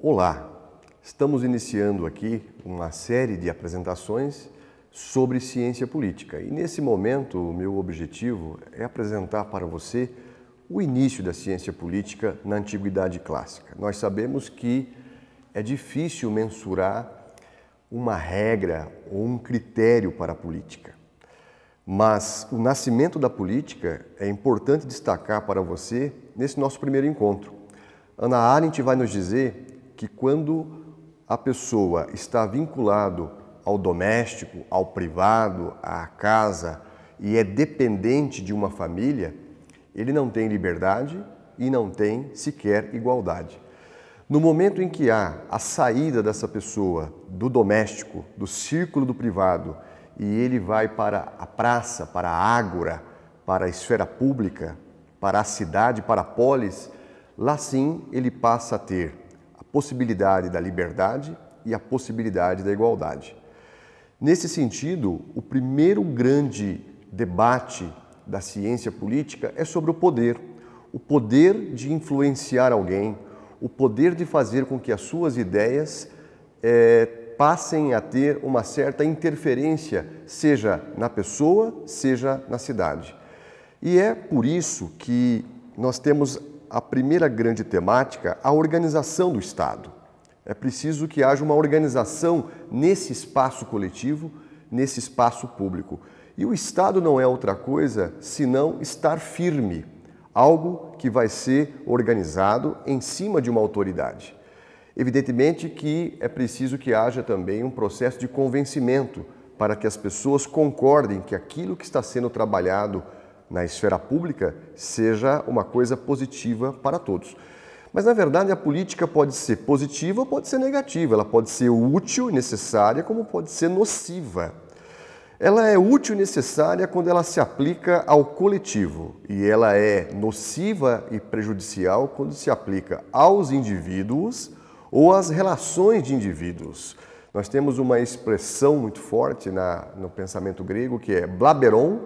Olá, estamos iniciando aqui uma série de apresentações sobre ciência política e nesse momento o meu objetivo é apresentar para você o início da ciência política na Antiguidade Clássica. Nós sabemos que é difícil mensurar uma regra ou um critério para a política. Mas o nascimento da política é importante destacar para você nesse nosso primeiro encontro. Ana Arendt vai nos dizer que quando a pessoa está vinculado ao doméstico, ao privado, à casa e é dependente de uma família, ele não tem liberdade e não tem sequer igualdade. No momento em que há a saída dessa pessoa do doméstico, do círculo do privado, e ele vai para a praça, para a ágora, para a esfera pública, para a cidade, para a polis, lá sim ele passa a ter possibilidade da liberdade e a possibilidade da igualdade. Nesse sentido, o primeiro grande debate da ciência política é sobre o poder, o poder de influenciar alguém, o poder de fazer com que as suas ideias é, passem a ter uma certa interferência, seja na pessoa, seja na cidade. E é por isso que nós temos a primeira grande temática, a organização do Estado. É preciso que haja uma organização nesse espaço coletivo, nesse espaço público. E o Estado não é outra coisa senão estar firme, algo que vai ser organizado em cima de uma autoridade. Evidentemente que é preciso que haja também um processo de convencimento para que as pessoas concordem que aquilo que está sendo trabalhado na esfera pública seja uma coisa positiva para todos. Mas, na verdade, a política pode ser positiva ou pode ser negativa. Ela pode ser útil e necessária, como pode ser nociva. Ela é útil e necessária quando ela se aplica ao coletivo, e ela é nociva e prejudicial quando se aplica aos indivíduos ou às relações de indivíduos. Nós temos uma expressão muito forte na, no pensamento grego que é blaberon,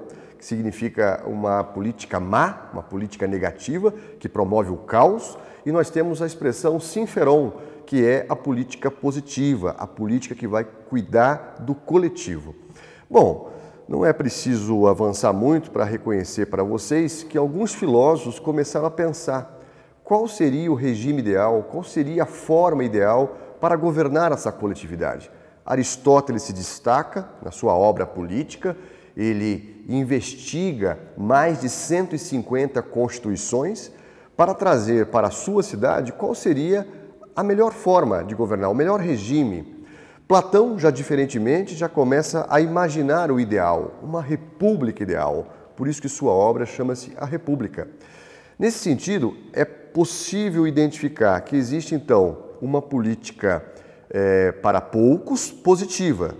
que significa uma política má, uma política negativa, que promove o caos, e nós temos a expressão sinferon, que é a política positiva, a política que vai cuidar do coletivo. Bom, não é preciso avançar muito para reconhecer para vocês que alguns filósofos começaram a pensar qual seria o regime ideal, qual seria a forma ideal para governar essa coletividade. Aristóteles se destaca na sua obra política ele investiga mais de 150 constituições para trazer para a sua cidade qual seria a melhor forma de governar, o melhor regime. Platão, já diferentemente, já começa a imaginar o ideal, uma república ideal. Por isso que sua obra chama-se A República. Nesse sentido, é possível identificar que existe então uma política é, para poucos positiva,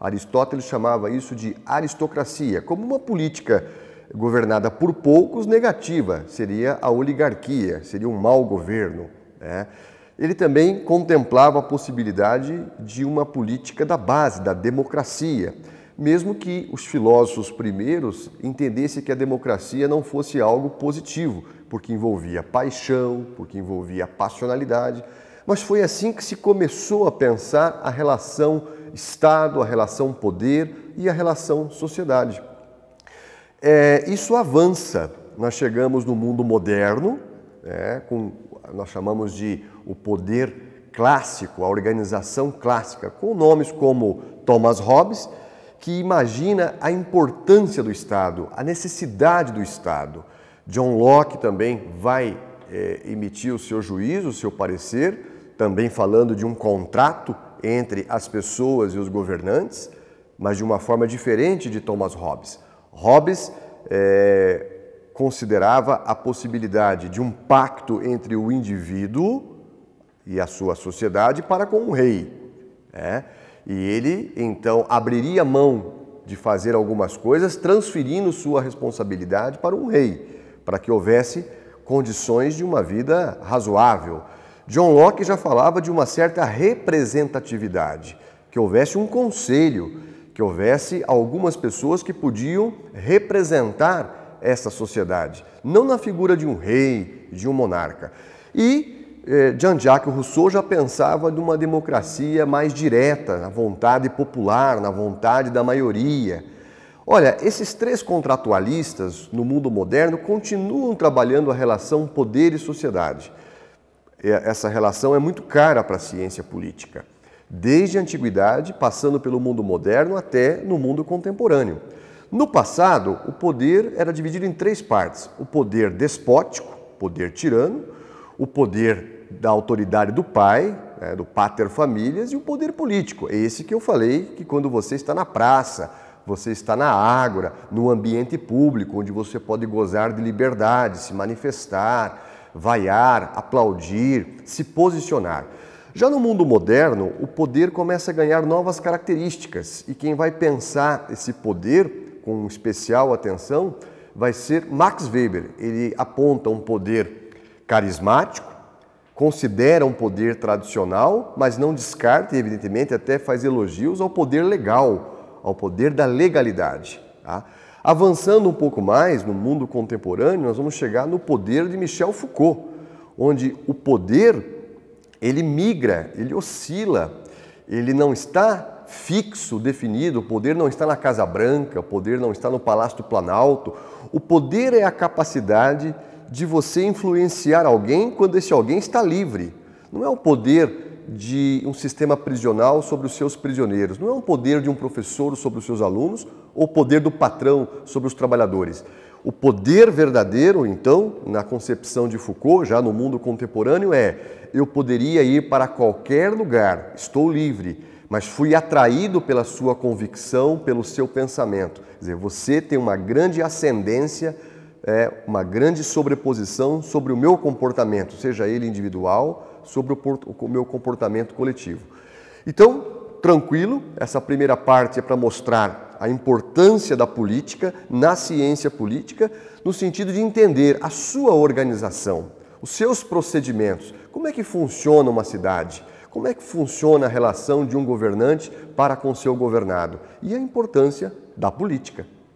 Aristóteles chamava isso de aristocracia, como uma política governada por poucos negativa, seria a oligarquia, seria um mau governo. Né? Ele também contemplava a possibilidade de uma política da base, da democracia, mesmo que os filósofos primeiros entendessem que a democracia não fosse algo positivo, porque envolvia paixão, porque envolvia passionalidade. Mas foi assim que se começou a pensar a relação Estado, a relação poder e a relação sociedade. É, isso avança. Nós chegamos no mundo moderno, é, com, nós chamamos de o poder clássico, a organização clássica, com nomes como Thomas Hobbes, que imagina a importância do Estado, a necessidade do Estado. John Locke também vai é, emitir o seu juízo, o seu parecer, também falando de um contrato entre as pessoas e os governantes, mas de uma forma diferente de Thomas Hobbes. Hobbes é, considerava a possibilidade de um pacto entre o indivíduo e a sua sociedade para com o rei. Né? E ele, então, abriria mão de fazer algumas coisas, transferindo sua responsabilidade para um rei, para que houvesse condições de uma vida razoável, John Locke já falava de uma certa representatividade, que houvesse um conselho, que houvesse algumas pessoas que podiam representar essa sociedade, não na figura de um rei, de um monarca. E eh, Jean-Jacques Rousseau já pensava numa democracia mais direta, na vontade popular, na vontade da maioria. Olha, esses três contratualistas no mundo moderno continuam trabalhando a relação poder e sociedade. É, essa relação é muito cara para a ciência política, desde a antiguidade, passando pelo mundo moderno até no mundo contemporâneo. No passado, o poder era dividido em três partes: o poder despótico, poder tirano, o poder da autoridade do pai, né, do pater famílias, e o poder político. É esse que eu falei que quando você está na praça, você está na ágora, no ambiente público, onde você pode gozar de liberdade, se manifestar, vaiar, aplaudir, se posicionar. Já no mundo moderno, o poder começa a ganhar novas características e quem vai pensar esse poder com especial atenção vai ser Max Weber. Ele aponta um poder carismático, considera um poder tradicional, mas não descarta, evidentemente, até faz elogios ao poder legal, ao poder da legalidade. Tá? Avançando um pouco mais no mundo contemporâneo, nós vamos chegar no poder de Michel Foucault, onde o poder ele migra, ele oscila, ele não está fixo, definido, o poder não está na Casa Branca, o poder não está no Palácio do Planalto. O poder é a capacidade de você influenciar alguém quando esse alguém está livre. Não é o poder de um sistema prisional sobre os seus prisioneiros. Não é um poder de um professor sobre os seus alunos ou poder do patrão sobre os trabalhadores. O poder verdadeiro, então, na concepção de Foucault, já no mundo contemporâneo, é: eu poderia ir para qualquer lugar, estou livre, mas fui atraído pela sua convicção, pelo seu pensamento. Quer dizer, você tem uma grande ascendência é, uma grande sobreposição sobre o meu comportamento, seja ele individual, sobre o meu comportamento coletivo. Então, tranquilo, essa primeira parte é para mostrar a importância da política na ciência política, no sentido de entender a sua organização, os seus procedimentos, como é que funciona uma cidade, como é que funciona a relação de um governante para com seu governado e a importância da política.